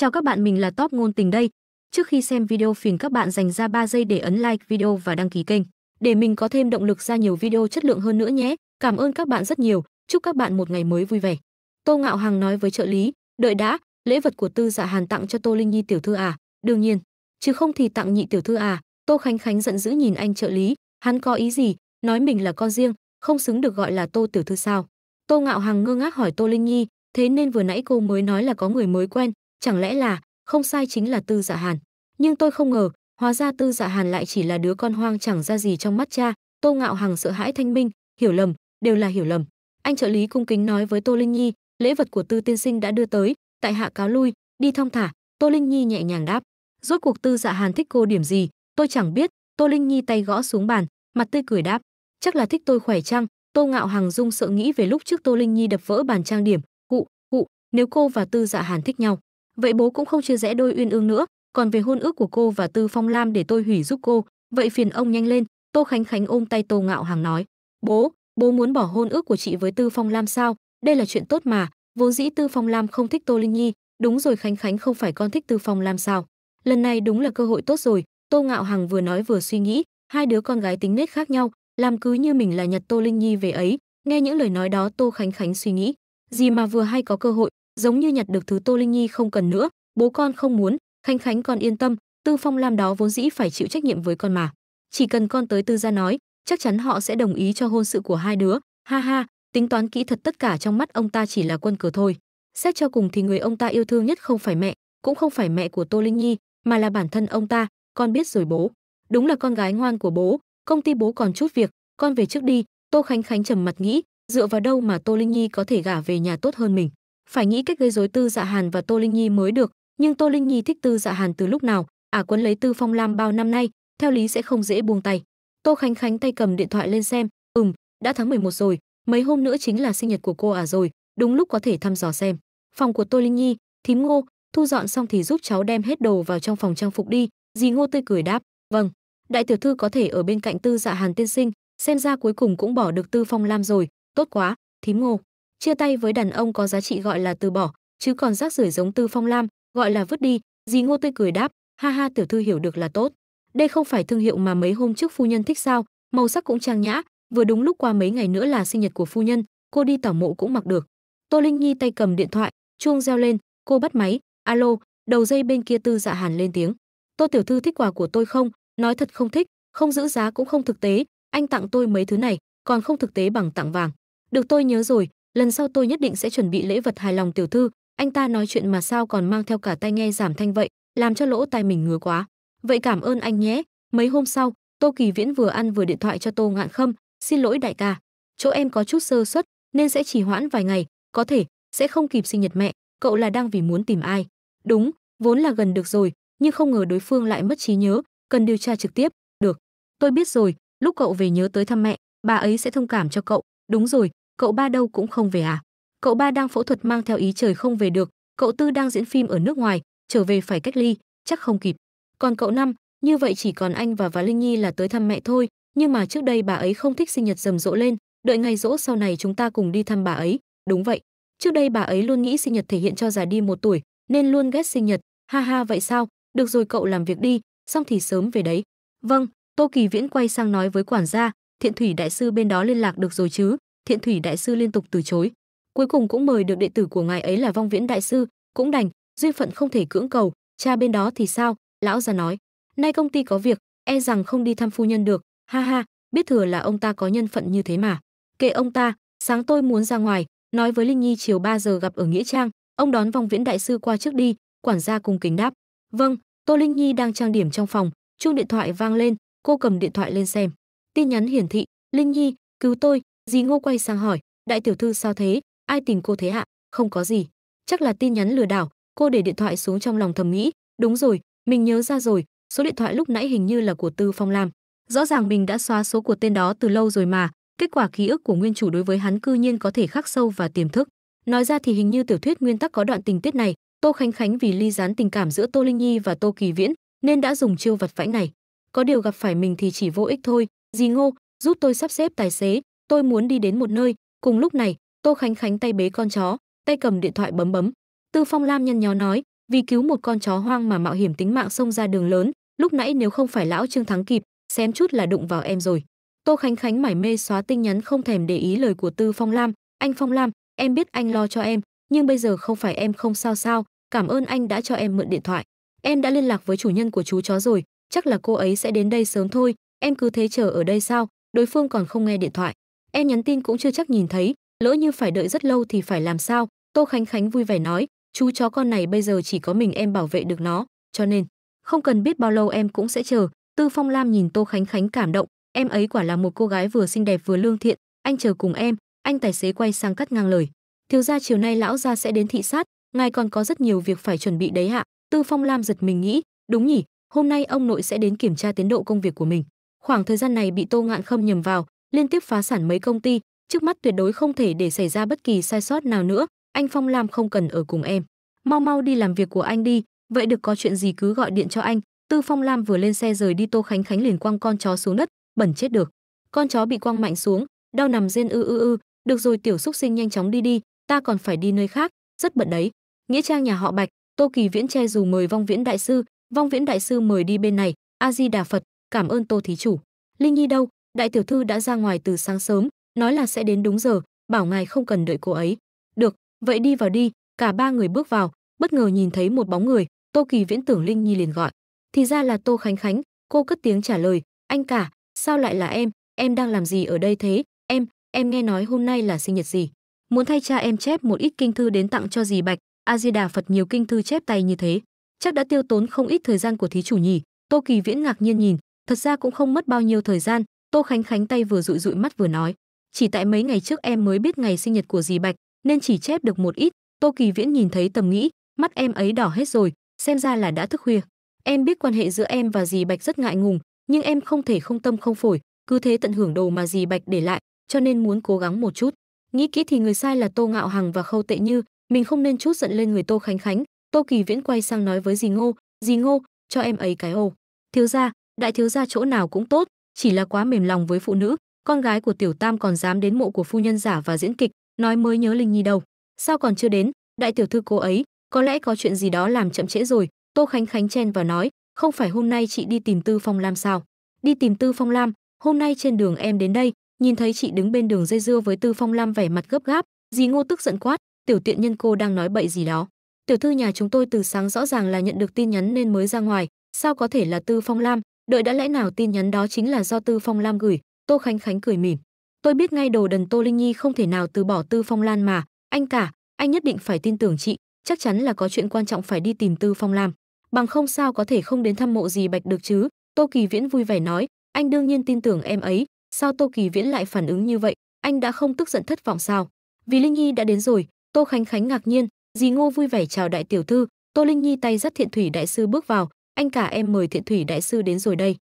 Chào các bạn, mình là Top Ngôn Tình đây. Trước khi xem video phiền các bạn dành ra 3 giây để ấn like video và đăng ký kênh để mình có thêm động lực ra nhiều video chất lượng hơn nữa nhé. Cảm ơn các bạn rất nhiều, chúc các bạn một ngày mới vui vẻ. Tô Ngạo Hằng nói với trợ lý, đợi đã, lễ vật của Tư Dạ Hàn tặng cho Tô Linh Nhi tiểu thư à? Đương nhiên, chứ không thì tặng nhị tiểu thư à? Tô Khánh Khánh giận dữ nhìn anh trợ lý, hắn có ý gì, nói mình là con riêng, không xứng được gọi là Tô tiểu thư sao? Tô Ngạo Hằng ngơ ngác hỏi Tô Linh Nhi, thế nên vừa nãy cô mới nói là có người mới quen, chẳng lẽ là không sai chính là tư dạ hàn nhưng tôi không ngờ hóa ra tư dạ hàn lại chỉ là đứa con hoang chẳng ra gì trong mắt cha tô ngạo hằng sợ hãi thanh minh hiểu lầm đều là hiểu lầm anh trợ lý cung kính nói với tô linh nhi lễ vật của tư tiên sinh đã đưa tới tại hạ cáo lui đi thong thả tô linh nhi nhẹ nhàng đáp rốt cuộc tư dạ hàn thích cô điểm gì tôi chẳng biết tô linh nhi tay gõ xuống bàn mặt tươi cười đáp chắc là thích tôi khỏe chăng tô ngạo hằng dung sợ nghĩ về lúc trước tô linh nhi đập vỡ bàn trang điểm cụ cụ nếu cô và tư dạ hàn thích nhau vậy bố cũng không chia rẽ đôi uyên ương nữa còn về hôn ước của cô và tư phong lam để tôi hủy giúp cô vậy phiền ông nhanh lên tô khánh khánh ôm tay tô ngạo hàng nói bố bố muốn bỏ hôn ước của chị với tư phong lam sao đây là chuyện tốt mà vốn dĩ tư phong lam không thích tô linh nhi đúng rồi khánh khánh không phải con thích tư phong lam sao lần này đúng là cơ hội tốt rồi tô ngạo hằng vừa nói vừa suy nghĩ hai đứa con gái tính nết khác nhau làm cứ như mình là nhật tô linh nhi về ấy nghe những lời nói đó tô khánh khánh suy nghĩ gì mà vừa hay có cơ hội giống như nhặt được thứ Tô Linh Nhi không cần nữa, bố con không muốn, Khánh Khánh con yên tâm, Tư Phong Lam đó vốn dĩ phải chịu trách nhiệm với con mà. Chỉ cần con tới Tư gia nói, chắc chắn họ sẽ đồng ý cho hôn sự của hai đứa. Ha ha, tính toán kỹ thật tất cả trong mắt ông ta chỉ là quân cờ thôi. Xét cho cùng thì người ông ta yêu thương nhất không phải mẹ, cũng không phải mẹ của Tô Linh Nhi, mà là bản thân ông ta, con biết rồi bố. Đúng là con gái ngoan của bố, công ty bố còn chút việc, con về trước đi. Tô Khánh Khánh trầm mặt nghĩ, dựa vào đâu mà Tô Linh Nhi có thể gả về nhà tốt hơn mình phải nghĩ cách gây rối Tư Dạ Hàn và Tô Linh Nhi mới được, nhưng Tô Linh Nhi thích Tư Dạ Hàn từ lúc nào, ả à, quấn lấy Tư Phong Lam bao năm nay, theo lý sẽ không dễ buông tay. Tô Khánh Khánh tay cầm điện thoại lên xem, ừm, đã tháng 11 rồi, mấy hôm nữa chính là sinh nhật của cô ả à rồi, đúng lúc có thể thăm dò xem. Phòng của Tô Linh Nhi, thím Ngô, thu dọn xong thì giúp cháu đem hết đồ vào trong phòng trang phục đi, dì Ngô tươi cười đáp, vâng. Đại tiểu thư có thể ở bên cạnh Tư Dạ Hàn tiên sinh, xem ra cuối cùng cũng bỏ được Tư Phong Lam rồi, tốt quá, thím Ngô chia tay với đàn ông có giá trị gọi là từ bỏ chứ còn rác rưởi giống tư phong lam gọi là vứt đi dì ngô tươi cười đáp ha ha tiểu thư hiểu được là tốt đây không phải thương hiệu mà mấy hôm trước phu nhân thích sao màu sắc cũng trang nhã vừa đúng lúc qua mấy ngày nữa là sinh nhật của phu nhân cô đi tảo mộ cũng mặc được tô linh nhi tay cầm điện thoại chuông reo lên cô bắt máy alo đầu dây bên kia tư dạ hàn lên tiếng tô tiểu thư thích quà của tôi không nói thật không thích không giữ giá cũng không thực tế anh tặng tôi mấy thứ này còn không thực tế bằng tặng vàng được tôi nhớ rồi lần sau tôi nhất định sẽ chuẩn bị lễ vật hài lòng tiểu thư anh ta nói chuyện mà sao còn mang theo cả tai nghe giảm thanh vậy làm cho lỗ tai mình ngứa quá vậy cảm ơn anh nhé mấy hôm sau tô kỳ viễn vừa ăn vừa điện thoại cho tô ngạn khâm xin lỗi đại ca chỗ em có chút sơ suất nên sẽ chỉ hoãn vài ngày có thể sẽ không kịp sinh nhật mẹ cậu là đang vì muốn tìm ai đúng vốn là gần được rồi nhưng không ngờ đối phương lại mất trí nhớ cần điều tra trực tiếp được tôi biết rồi lúc cậu về nhớ tới thăm mẹ bà ấy sẽ thông cảm cho cậu đúng rồi cậu ba đâu cũng không về à? Cậu ba đang phẫu thuật mang theo ý trời không về được, cậu tư đang diễn phim ở nước ngoài, trở về phải cách ly, chắc không kịp. Còn cậu năm, như vậy chỉ còn anh và và Linh Nhi là tới thăm mẹ thôi, nhưng mà trước đây bà ấy không thích sinh nhật rầm rộ lên, đợi ngày rỗ sau này chúng ta cùng đi thăm bà ấy, đúng vậy. Trước đây bà ấy luôn nghĩ sinh nhật thể hiện cho già đi một tuổi, nên luôn ghét sinh nhật, ha ha vậy sao, được rồi cậu làm việc đi, xong thì sớm về đấy. Vâng, Tô Kỳ Viễn quay sang nói với quản gia, thiện thủy đại sư bên đó liên lạc được rồi chứ, Thiện Thủy đại sư liên tục từ chối. Cuối cùng cũng mời được đệ tử của ngài ấy là Vong Viễn đại sư, cũng đành, duy phận không thể cưỡng cầu, cha bên đó thì sao? Lão già nói, nay công ty có việc, e rằng không đi thăm phu nhân được, ha ha, biết thừa là ông ta có nhân phận như thế mà. Kệ ông ta, sáng tôi muốn ra ngoài, nói với Linh Nhi chiều 3 giờ gặp ở Nghĩa Trang, ông đón Vong Viễn đại sư qua trước đi, quản gia cùng kính đáp. Vâng, Tô Linh Nhi đang trang điểm trong phòng, chuông điện thoại vang lên, cô cầm điện thoại lên xem. Tin nhắn hiển thị, Linh Nhi, cứu tôi, dì ngô quay sang hỏi đại tiểu thư sao thế ai tìm cô thế ạ? không có gì chắc là tin nhắn lừa đảo cô để điện thoại xuống trong lòng thầm nghĩ đúng rồi mình nhớ ra rồi số điện thoại lúc nãy hình như là của tư phong lam rõ ràng mình đã xóa số của tên đó từ lâu rồi mà kết quả ký ức của nguyên chủ đối với hắn cư nhiên có thể khắc sâu và tiềm thức nói ra thì hình như tiểu thuyết nguyên tắc có đoạn tình tiết này tô khánh khánh vì ly gián tình cảm giữa tô linh nhi và tô kỳ viễn nên đã dùng chiêu vặt vãnh này có điều gặp phải mình thì chỉ vô ích thôi dì ngô giúp tôi sắp xếp tài xế tôi muốn đi đến một nơi cùng lúc này tô khánh khánh tay bế con chó tay cầm điện thoại bấm bấm tư phong lam nhăn nhó nói vì cứu một con chó hoang mà mạo hiểm tính mạng xông ra đường lớn lúc nãy nếu không phải lão trương thắng kịp xém chút là đụng vào em rồi tô khánh khánh mải mê xóa tin nhắn không thèm để ý lời của tư phong lam anh phong lam em biết anh lo cho em nhưng bây giờ không phải em không sao sao cảm ơn anh đã cho em mượn điện thoại em đã liên lạc với chủ nhân của chú chó rồi chắc là cô ấy sẽ đến đây sớm thôi em cứ thế chờ ở đây sao đối phương còn không nghe điện thoại em nhắn tin cũng chưa chắc nhìn thấy lỡ như phải đợi rất lâu thì phải làm sao tô khánh khánh vui vẻ nói chú chó con này bây giờ chỉ có mình em bảo vệ được nó cho nên không cần biết bao lâu em cũng sẽ chờ tư phong lam nhìn tô khánh khánh cảm động em ấy quả là một cô gái vừa xinh đẹp vừa lương thiện anh chờ cùng em anh tài xế quay sang cắt ngang lời thiếu gia chiều nay lão gia sẽ đến thị sát ngài còn có rất nhiều việc phải chuẩn bị đấy hạ tư phong lam giật mình nghĩ đúng nhỉ hôm nay ông nội sẽ đến kiểm tra tiến độ công việc của mình khoảng thời gian này bị tô ngạn khâm nhầm vào liên tiếp phá sản mấy công ty, trước mắt tuyệt đối không thể để xảy ra bất kỳ sai sót nào nữa, anh Phong Lam không cần ở cùng em. Mau mau đi làm việc của anh đi, vậy được có chuyện gì cứ gọi điện cho anh. Tư Phong Lam vừa lên xe rời đi Tô Khánh Khánh liền quăng con chó xuống đất, bẩn chết được. Con chó bị quăng mạnh xuống, đau nằm rên ư ư ư, được rồi tiểu xúc sinh nhanh chóng đi đi, ta còn phải đi nơi khác, rất bận đấy. Nghĩa trang nhà họ Bạch, Tô Kỳ Viễn che dù mời Vong Viễn đại sư, Vong Viễn đại sư mời đi bên này, A Di Đà Phật, cảm ơn Tô thí chủ. Linh Nhi đâu, đại tiểu thư đã ra ngoài từ sáng sớm nói là sẽ đến đúng giờ bảo ngài không cần đợi cô ấy được vậy đi vào đi cả ba người bước vào bất ngờ nhìn thấy một bóng người tô kỳ viễn tưởng linh nhi liền gọi thì ra là tô khánh khánh cô cất tiếng trả lời anh cả sao lại là em em đang làm gì ở đây thế em em nghe nói hôm nay là sinh nhật gì muốn thay cha em chép một ít kinh thư đến tặng cho dì bạch a di đà phật nhiều kinh thư chép tay như thế chắc đã tiêu tốn không ít thời gian của thí chủ nhỉ tô kỳ viễn ngạc nhiên nhìn thật ra cũng không mất bao nhiêu thời gian Tô Khánh Khánh tay vừa dụi dụi mắt vừa nói, chỉ tại mấy ngày trước em mới biết ngày sinh nhật của dì Bạch, nên chỉ chép được một ít. Tô Kỳ Viễn nhìn thấy tầm nghĩ, mắt em ấy đỏ hết rồi, xem ra là đã thức khuya. Em biết quan hệ giữa em và dì Bạch rất ngại ngùng, nhưng em không thể không tâm không phổi, cứ thế tận hưởng đồ mà dì Bạch để lại, cho nên muốn cố gắng một chút. Nghĩ kỹ thì người sai là Tô Ngạo Hằng và Khâu Tệ Như, mình không nên chút giận lên người Tô Khánh Khánh. Tô Kỳ Viễn quay sang nói với dì Ngô, "Dì Ngô, cho em ấy cái ô." Thiếu gia, đại thiếu gia chỗ nào cũng tốt, chỉ là quá mềm lòng với phụ nữ, con gái của Tiểu Tam còn dám đến mộ của phu nhân giả và diễn kịch, nói mới nhớ Linh Nhi đâu. Sao còn chưa đến, đại tiểu thư cô ấy, có lẽ có chuyện gì đó làm chậm trễ rồi, Tô Khánh Khánh chen vào nói, không phải hôm nay chị đi tìm Tư Phong Lam sao? Đi tìm Tư Phong Lam, hôm nay trên đường em đến đây, nhìn thấy chị đứng bên đường dây dưa với Tư Phong Lam vẻ mặt gấp gáp, dì Ngô tức giận quát, tiểu tiện nhân cô đang nói bậy gì đó. Tiểu thư nhà chúng tôi từ sáng rõ ràng là nhận được tin nhắn nên mới ra ngoài, sao có thể là Tư Phong Lam, đợi đã lẽ nào tin nhắn đó chính là do tư phong lam gửi tô khánh khánh cười mỉm tôi biết ngay đồ đần tô linh nhi không thể nào từ bỏ tư phong lan mà anh cả anh nhất định phải tin tưởng chị chắc chắn là có chuyện quan trọng phải đi tìm tư phong lam bằng không sao có thể không đến thăm mộ gì bạch được chứ tô kỳ viễn vui vẻ nói anh đương nhiên tin tưởng em ấy sao tô kỳ viễn lại phản ứng như vậy anh đã không tức giận thất vọng sao vì linh nhi đã đến rồi tô khánh khánh ngạc nhiên dì ngô vui vẻ chào đại tiểu thư tô linh nhi tay dắt thiện thủy đại sư bước vào anh cả em mời thiện thủy đại sư đến rồi đây